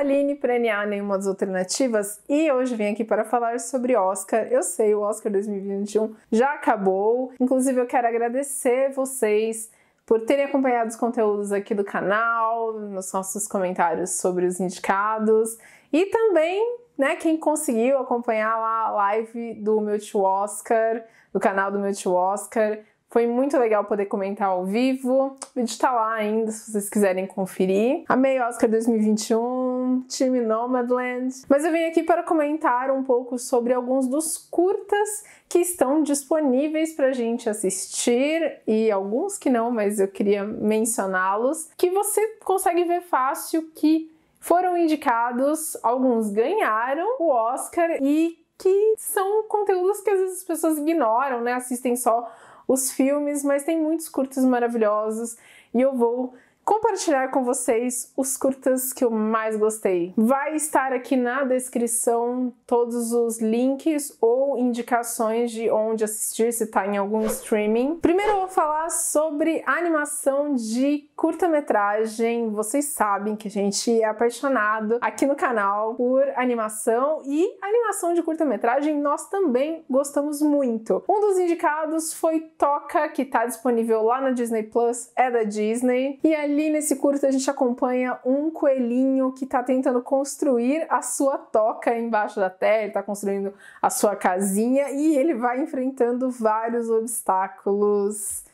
Aline Praniar nenhuma das alternativas e hoje vim aqui para falar sobre Oscar. Eu sei, o Oscar 2021 já acabou. Inclusive, eu quero agradecer vocês por terem acompanhado os conteúdos aqui do canal, nos nossos comentários sobre os indicados e também, né, quem conseguiu acompanhar lá a live do meu tio Oscar, do canal do meu tio Oscar. Foi muito legal poder comentar ao vivo. O vídeo tá lá ainda, se vocês quiserem conferir. Amei Oscar 2021, time Nomadland. Mas eu vim aqui para comentar um pouco sobre alguns dos curtas que estão disponíveis a gente assistir e alguns que não, mas eu queria mencioná-los, que você consegue ver fácil que foram indicados, alguns ganharam o Oscar e que são conteúdos que às vezes as pessoas ignoram, né? Assistem só os filmes, mas tem muitos curtos maravilhosos e eu vou compartilhar com vocês os curtas que eu mais gostei. Vai estar aqui na descrição todos os links ou indicações de onde assistir, se está em algum streaming. Primeiro eu vou falar sobre animação de curta-metragem. Vocês sabem que a gente é apaixonado aqui no canal por animação e animação de curta-metragem nós também gostamos muito. Um dos indicados foi Toca, que está disponível lá na Disney Plus, é da Disney, e ali Ali nesse curso a gente acompanha um coelhinho que está tentando construir a sua toca embaixo da terra, está construindo a sua casinha e ele vai enfrentando vários obstáculos.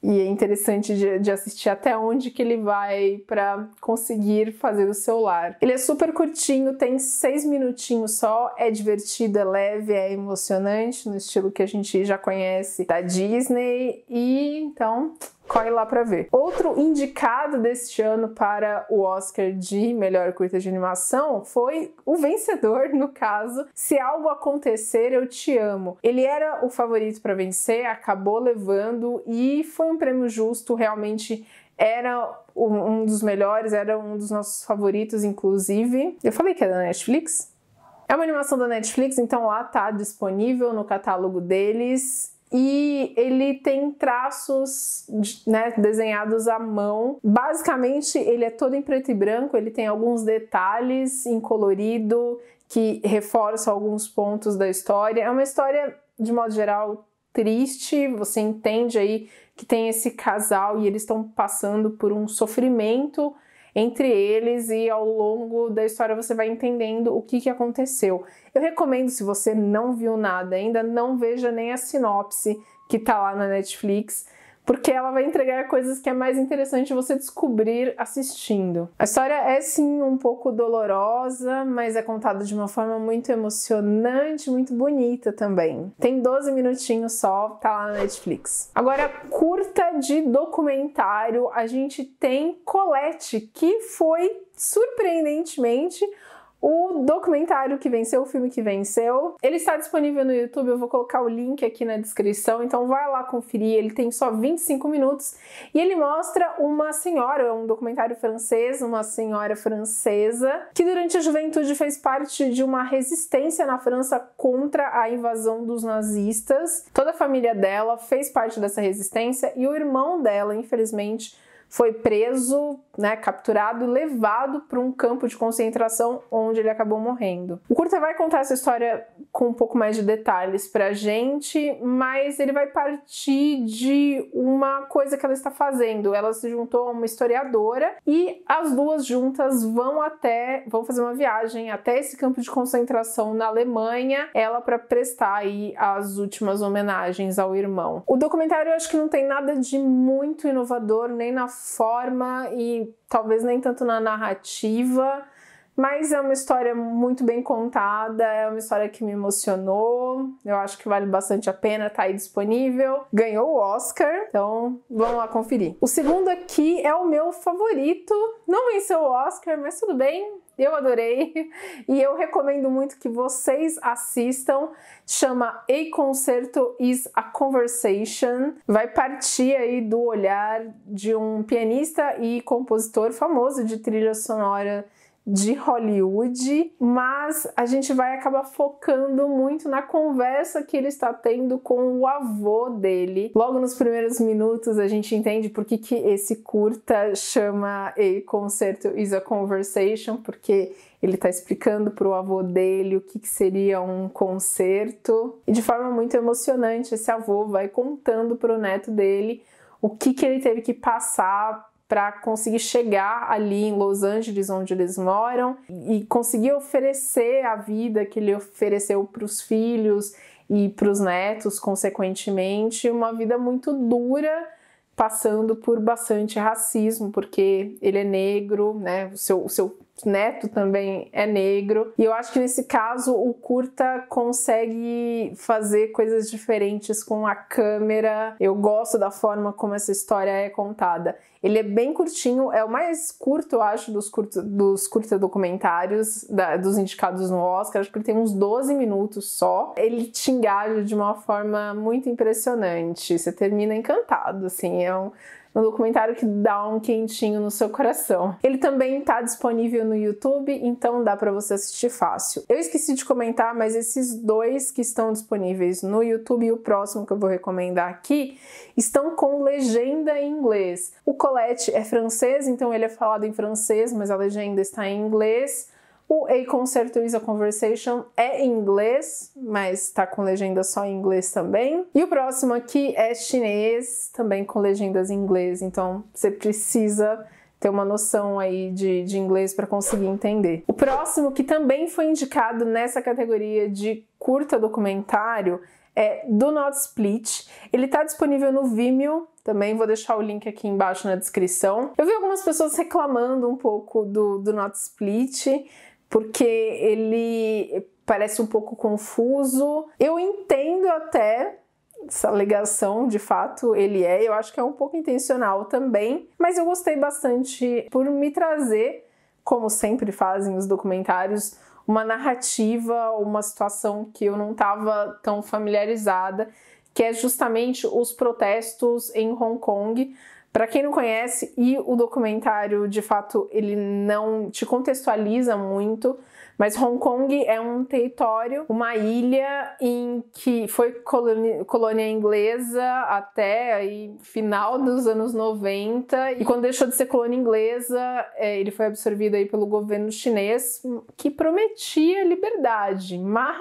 E é interessante de, de assistir até onde que ele vai para conseguir fazer o seu lar. Ele é super curtinho, tem seis minutinhos só, é divertido, é leve, é emocionante, no estilo que a gente já conhece da Disney. E então corre lá para ver. Outro indicado deste ano para o Oscar de melhor curta de animação foi o vencedor, no caso, Se Algo Acontecer Eu Te Amo. Ele era o favorito para vencer, acabou levando e foi um prêmio justo, realmente era um dos melhores, era um dos nossos favoritos, inclusive. Eu falei que é da Netflix? É uma animação da Netflix, então lá tá disponível no catálogo deles e ele tem traços né, desenhados à mão. Basicamente, ele é todo em preto e branco, ele tem alguns detalhes em colorido que reforçam alguns pontos da história. É uma história, de modo geral, triste, você entende aí que tem esse casal e eles estão passando por um sofrimento entre eles e ao longo da história você vai entendendo o que, que aconteceu. Eu recomendo, se você não viu nada ainda, não veja nem a sinopse que tá lá na Netflix porque ela vai entregar coisas que é mais interessante você descobrir assistindo. A história é sim um pouco dolorosa, mas é contada de uma forma muito emocionante, muito bonita também. Tem 12 minutinhos só, tá lá na Netflix. Agora, curta de documentário, a gente tem Colette, que foi surpreendentemente o documentário que venceu, o filme que venceu. Ele está disponível no YouTube, eu vou colocar o link aqui na descrição, então vai lá conferir. Ele tem só 25 minutos e ele mostra uma senhora, é um documentário francês, uma senhora francesa, que durante a juventude fez parte de uma resistência na França contra a invasão dos nazistas. Toda a família dela fez parte dessa resistência e o irmão dela, infelizmente, foi preso, né, capturado e levado para um campo de concentração onde ele acabou morrendo. O Curta vai contar essa história com um pouco mais de detalhes para a gente, mas ele vai partir de uma coisa que ela está fazendo. Ela se juntou a uma historiadora e as duas juntas vão até, vão fazer uma viagem até esse campo de concentração na Alemanha, ela para prestar aí as últimas homenagens ao irmão. O documentário eu acho que não tem nada de muito inovador nem na forma e talvez nem tanto na narrativa, mas é uma história muito bem contada, é uma história que me emocionou. Eu acho que vale bastante a pena, tá aí disponível. Ganhou o Oscar, então vamos lá conferir. O segundo aqui é o meu favorito. Não venceu o Oscar, mas tudo bem, eu adorei e eu recomendo muito que vocês assistam. Chama A Concerto is a Conversation. Vai partir aí do olhar de um pianista e compositor famoso de trilha sonora de Hollywood, mas a gente vai acabar focando muito na conversa que ele está tendo com o avô dele. Logo nos primeiros minutos a gente entende por que, que esse curta chama e Concerto is a Conversation, porque ele está explicando para o avô dele o que, que, seria um concerto. E de forma muito emocionante, esse avô vai contando para o neto dele o que, que ele teve que passar para conseguir chegar ali em Los Angeles, onde eles moram, e conseguir oferecer a vida que ele ofereceu para os filhos e para os netos, consequentemente, uma vida muito dura, passando por bastante racismo, porque ele é negro, né? O seu, o seu Neto também é negro. E eu acho que nesse caso o curta consegue fazer coisas diferentes com a câmera. Eu gosto da forma como essa história é contada. Ele é bem curtinho, é o mais curto, eu acho, dos, curta dos curta documentários da, dos indicados no Oscar. Acho que ele tem uns 12 minutos só. Ele te engaja de uma forma muito impressionante. Você termina encantado, assim. É um, um documentário que dá um quentinho no seu coração. Ele também está disponível no YouTube, então dá para você assistir fácil. Eu esqueci de comentar, mas esses dois que estão disponíveis no YouTube e o próximo que eu vou recomendar aqui estão com legenda em inglês. O Colette é francês, então ele é falado em francês, mas a legenda está em inglês. O A Concert is a Conversation é em inglês, mas tá com legenda só em inglês também. E o próximo aqui é chinês, também com legendas em inglês, então você precisa ter uma noção aí de, de inglês para conseguir entender. O próximo, que também foi indicado nessa categoria de curta documentário, é Do Not Split. Ele está disponível no Vimeo, também vou deixar o link aqui embaixo na descrição. Eu vi algumas pessoas reclamando um pouco do, do Not Split, porque ele parece um pouco confuso. Eu entendo até essa alegação, de fato, ele é, eu acho que é um pouco intencional também, mas eu gostei bastante por me trazer, como sempre fazem os documentários, uma narrativa, uma situação que eu não estava tão familiarizada, que é justamente os protestos em Hong Kong para quem não conhece, e o documentário de fato ele não te contextualiza muito, mas Hong Kong é um território, uma ilha em que foi colônia, colônia inglesa até aí, final dos anos 90. E quando deixou de ser colônia inglesa, é, ele foi absorvido aí pelo governo chinês, que prometia liberdade, mas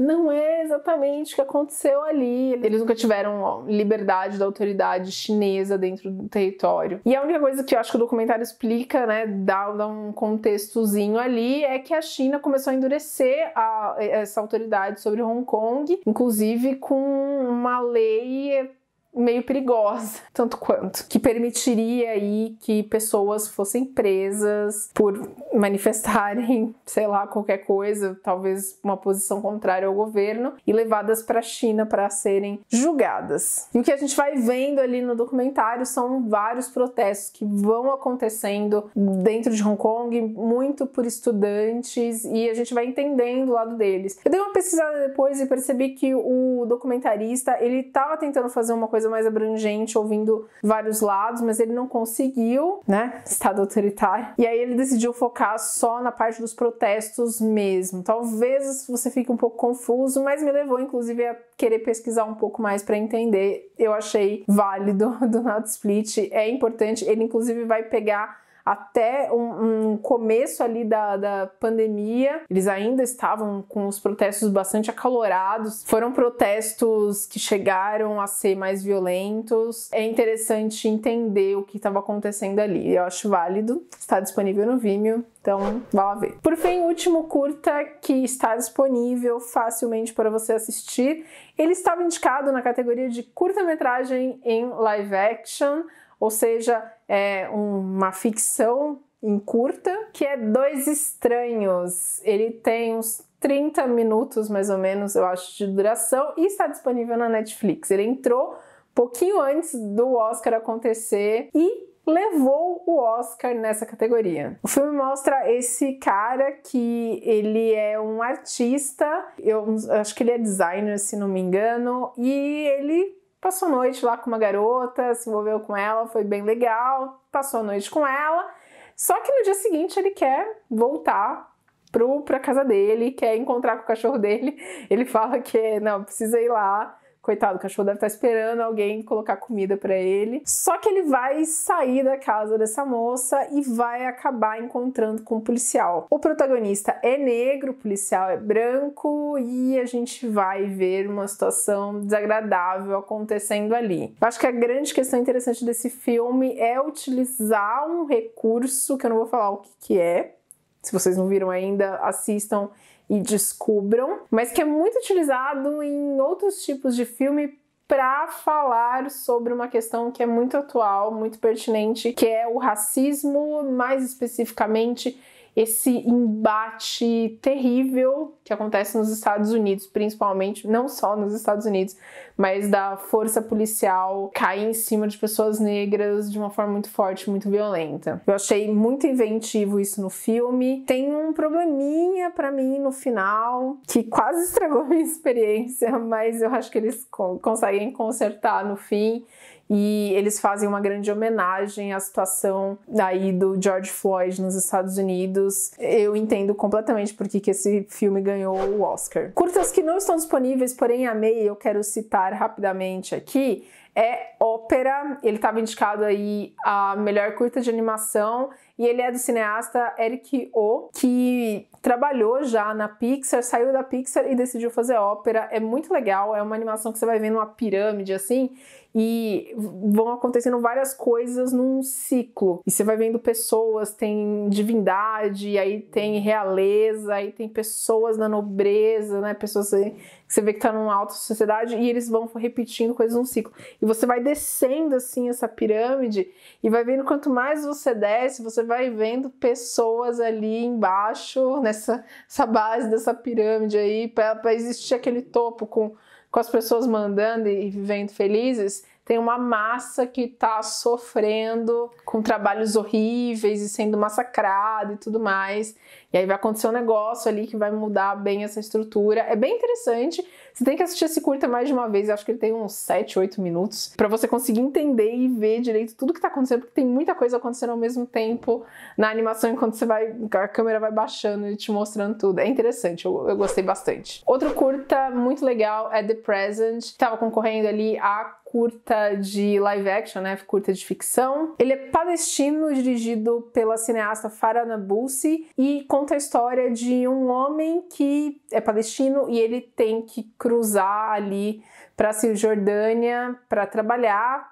não é exatamente o que aconteceu ali. Eles nunca tiveram liberdade da autoridade chinesa dentro do território. E a única coisa que eu acho que o documentário explica, né, dá, dá um contextozinho ali, é que a China começou a endurecer a, essa autoridade sobre Hong Kong, inclusive com uma lei meio perigosa, tanto quanto, que permitiria aí que pessoas fossem presas por manifestarem, sei lá, qualquer coisa, talvez uma posição contrária ao governo e levadas para a China para serem julgadas. E o que a gente vai vendo ali no documentário são vários protestos que vão acontecendo dentro de Hong Kong, muito por estudantes e a gente vai entendendo o lado deles. Eu dei uma pesquisada depois e percebi que o documentarista, ele tava tentando fazer uma coisa coisa mais abrangente, ouvindo vários lados, mas ele não conseguiu, né? Estado autoritário. E aí ele decidiu focar só na parte dos protestos mesmo. Talvez você fique um pouco confuso, mas me levou inclusive a querer pesquisar um pouco mais para entender. Eu achei válido do Not Split, é importante. Ele inclusive vai pegar até um, um começo ali da, da pandemia, eles ainda estavam com os protestos bastante acalorados. Foram protestos que chegaram a ser mais violentos. É interessante entender o que estava acontecendo ali. Eu acho válido. Está disponível no Vimeo. Então, vá lá ver. Por fim, o último curta que está disponível facilmente para você assistir. Ele estava indicado na categoria de curta-metragem em live action, ou seja, é uma ficção em curta, que é Dois Estranhos. Ele tem uns 30 minutos, mais ou menos, eu acho, de duração e está disponível na Netflix. Ele entrou pouquinho antes do Oscar acontecer e levou o Oscar nessa categoria. O filme mostra esse cara que ele é um artista, eu acho que ele é designer, se não me engano, e ele Passou a noite lá com uma garota, se envolveu com ela, foi bem legal, passou a noite com ela. Só que no dia seguinte ele quer voltar pro, pra casa dele, quer encontrar com o cachorro dele. Ele fala que não, precisa ir lá Coitado, o cachorro deve estar tá esperando alguém colocar comida para ele. Só que ele vai sair da casa dessa moça e vai acabar encontrando com o um policial. O protagonista é negro, o policial é branco e a gente vai ver uma situação desagradável acontecendo ali. acho que a grande questão interessante desse filme é utilizar um recurso que eu não vou falar o que, que é. Se vocês não viram ainda, assistam e descubram, mas que é muito utilizado em outros tipos de filme para falar sobre uma questão que é muito atual, muito pertinente, que é o racismo, mais especificamente esse embate terrível que acontece nos Estados Unidos, principalmente, não só nos Estados Unidos, mas da força policial cair em cima de pessoas negras de uma forma muito forte, muito violenta. Eu achei muito inventivo isso no filme. Tem um probleminha para mim no final que quase estragou minha experiência, mas eu acho que eles conseguem consertar no fim e eles fazem uma grande homenagem à situação aí do George Floyd nos Estados Unidos. Eu entendo completamente porque que esse filme ganhou o Oscar. Curtas que não estão disponíveis, porém amei, eu quero citar rapidamente aqui, é Ópera, ele estava indicado aí a melhor curta de animação e ele é do cineasta Eric O, que trabalhou já na Pixar, saiu da Pixar e decidiu fazer ópera. É muito legal, é uma animação que você vai ver numa pirâmide assim, e vão acontecendo várias coisas num ciclo. E você vai vendo pessoas, tem divindade, aí tem realeza, aí tem pessoas na nobreza, né? Pessoas que você vê que tá numa alta sociedade e eles vão repetindo coisas num ciclo. E você vai descendo assim essa pirâmide e vai vendo quanto mais você desce, você vai vendo pessoas ali embaixo, nessa essa base dessa pirâmide aí, para existir aquele topo com com as pessoas mandando e vivendo felizes, tem uma massa que está sofrendo com trabalhos horríveis e sendo massacrada e tudo mais. E aí vai acontecer um negócio ali que vai mudar bem essa estrutura. É bem interessante. Você tem que assistir esse curta mais de uma vez, Eu acho que ele tem uns 7, 8 minutos, para você conseguir entender e ver direito tudo que tá acontecendo, porque tem muita coisa acontecendo ao mesmo tempo na animação, enquanto você vai. A câmera vai baixando e te mostrando tudo. É interessante, eu, eu gostei bastante. Outro curta muito legal é The Present, que tava concorrendo ali a curta de live action, né, curta de ficção. Ele é palestino, dirigido pela cineasta Farah Nabulsi e conta a história de um homem que é palestino e ele tem que cruzar ali para a Cisjordânia para trabalhar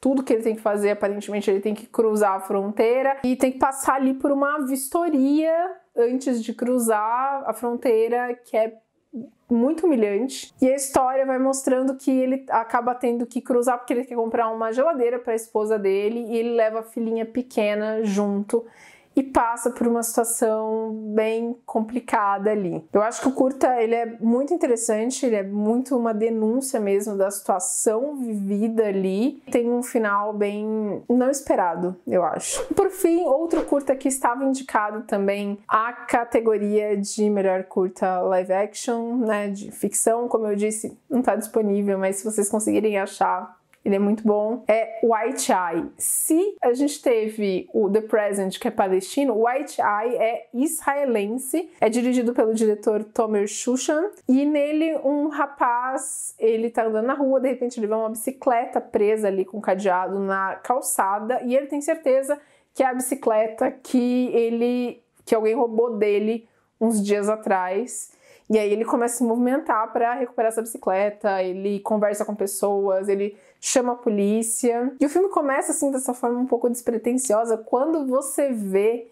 tudo que ele tem que fazer, aparentemente ele tem que cruzar a fronteira e tem que passar ali por uma vistoria antes de cruzar a fronteira, que é muito humilhante. E a história vai mostrando que ele acaba tendo que cruzar porque ele quer comprar uma geladeira para a esposa dele e ele leva a filhinha pequena junto e passa por uma situação bem complicada ali. Eu acho que o curta ele é muito interessante, ele é muito uma denúncia mesmo da situação vivida ali. Tem um final bem não esperado, eu acho. Por fim, outro curta que estava indicado também à categoria de melhor curta live action, né, de ficção, como eu disse, não está disponível, mas se vocês conseguirem achar, ele é muito bom, é White Eye. Se a gente teve o The Present, que é palestino, White Eye é israelense, é dirigido pelo diretor Tomer Shushan, e nele um rapaz, ele tá andando na rua, de repente ele vê uma bicicleta presa ali com um cadeado na calçada, e ele tem certeza que é a bicicleta que ele que alguém roubou dele uns dias atrás e aí ele começa a se movimentar para recuperar essa bicicleta, ele conversa com pessoas, ele chama a polícia. E o filme começa assim dessa forma um pouco despretensiosa quando você vê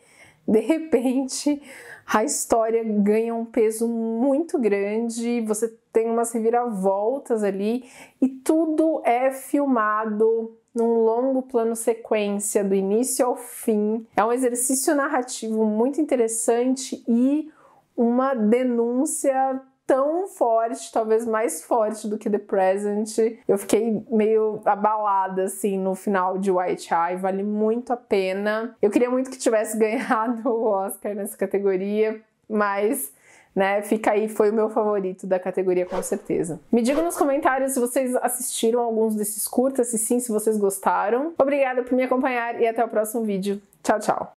de repente a história ganha um peso muito grande, você tem umas reviravoltas ali e tudo é filmado num longo plano sequência do início ao fim. É um exercício narrativo muito interessante e uma denúncia tão forte, talvez mais forte do que The Present. Eu fiquei meio abalada assim no final de White Eye, vale muito a pena. Eu queria muito que tivesse ganhado o Oscar nessa categoria, mas né? Fica aí, foi o meu favorito da categoria com certeza. Me diga nos comentários se vocês assistiram alguns desses curtas, se sim, se vocês gostaram. Obrigada por me acompanhar e até o próximo vídeo. Tchau, tchau.